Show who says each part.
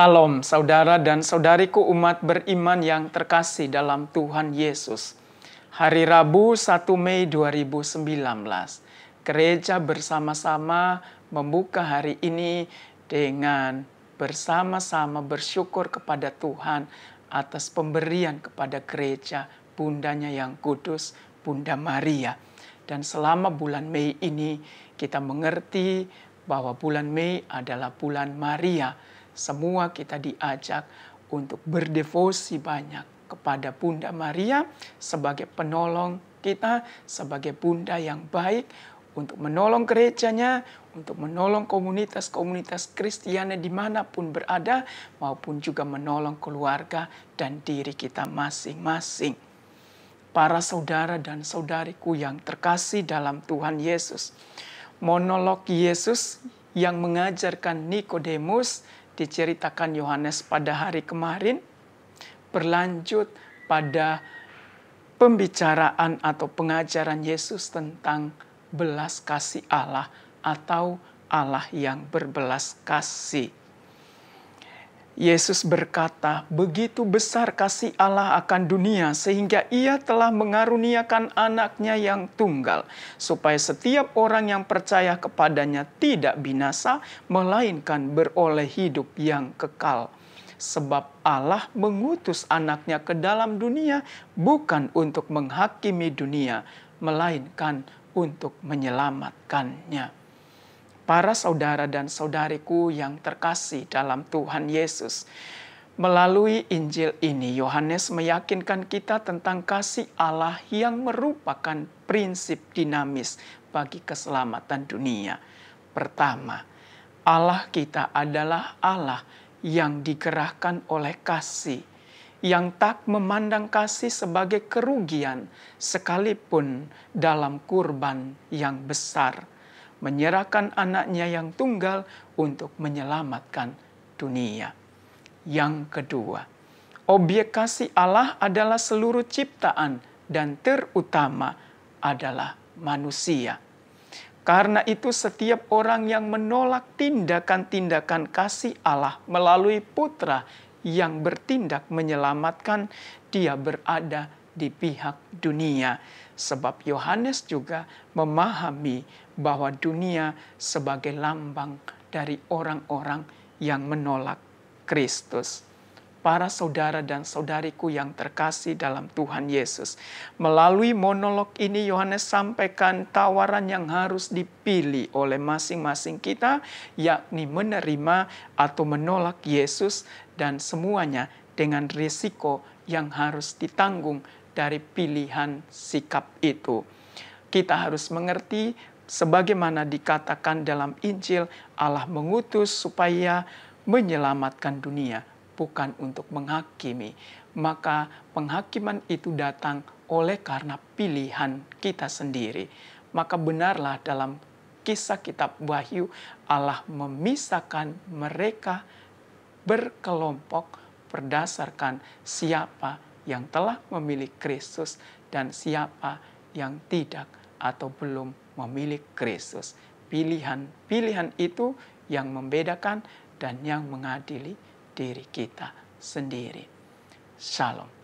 Speaker 1: Salam saudara dan saudariku umat beriman yang terkasih dalam Tuhan Yesus. Hari Rabu 1 Mei 2019, gereja bersama-sama membuka hari ini dengan bersama-sama bersyukur kepada Tuhan atas pemberian kepada gereja bundanya yang kudus, Bunda Maria. Dan selama bulan Mei ini kita mengerti bahwa bulan Mei adalah bulan Maria semua kita diajak untuk berdevosi banyak kepada Bunda Maria sebagai penolong kita, sebagai Bunda yang baik untuk menolong gerejanya, untuk menolong komunitas-komunitas Kristiani dimanapun berada, maupun juga menolong keluarga dan diri kita masing-masing. Para saudara dan saudariku yang terkasih dalam Tuhan Yesus, monolog Yesus yang mengajarkan Nikodemus diceritakan Yohanes pada hari kemarin berlanjut pada pembicaraan atau pengajaran Yesus tentang belas kasih Allah atau Allah yang berbelas kasih. Yesus berkata, "Begitu besar kasih Allah akan dunia, sehingga Ia telah mengaruniakan anaknya yang tunggal, supaya setiap orang yang percaya kepadanya tidak binasa, melainkan beroleh hidup yang kekal." Sebab Allah mengutus anaknya ke dalam dunia bukan untuk menghakimi dunia, melainkan untuk menyelamatkannya para saudara dan saudariku yang terkasih dalam Tuhan Yesus. Melalui Injil ini, Yohanes meyakinkan kita tentang kasih Allah yang merupakan prinsip dinamis bagi keselamatan dunia. Pertama, Allah kita adalah Allah yang digerahkan oleh kasih, yang tak memandang kasih sebagai kerugian, sekalipun dalam kurban yang besar menyerahkan anaknya yang tunggal untuk menyelamatkan dunia. Yang kedua, objek kasih Allah adalah seluruh ciptaan dan terutama adalah manusia. Karena itu setiap orang yang menolak tindakan-tindakan kasih Allah melalui putra yang bertindak menyelamatkan, dia berada di pihak dunia, sebab Yohanes juga memahami bahwa dunia sebagai lambang dari orang-orang yang menolak Kristus. Para saudara dan saudariku yang terkasih dalam Tuhan Yesus, melalui monolog ini Yohanes sampaikan tawaran yang harus dipilih oleh masing-masing kita, yakni menerima atau menolak Yesus, dan semuanya dengan risiko yang harus ditanggung dari pilihan sikap itu. Kita harus mengerti sebagaimana dikatakan dalam Injil, Allah mengutus supaya menyelamatkan dunia, bukan untuk menghakimi. Maka penghakiman itu datang oleh karena pilihan kita sendiri. Maka benarlah dalam kisah kitab Wahyu Allah memisahkan mereka berkelompok berdasarkan siapa yang telah memilih Kristus dan siapa yang tidak atau belum memilih Kristus. Pilihan-pilihan itu yang membedakan dan yang mengadili diri kita sendiri. Shalom.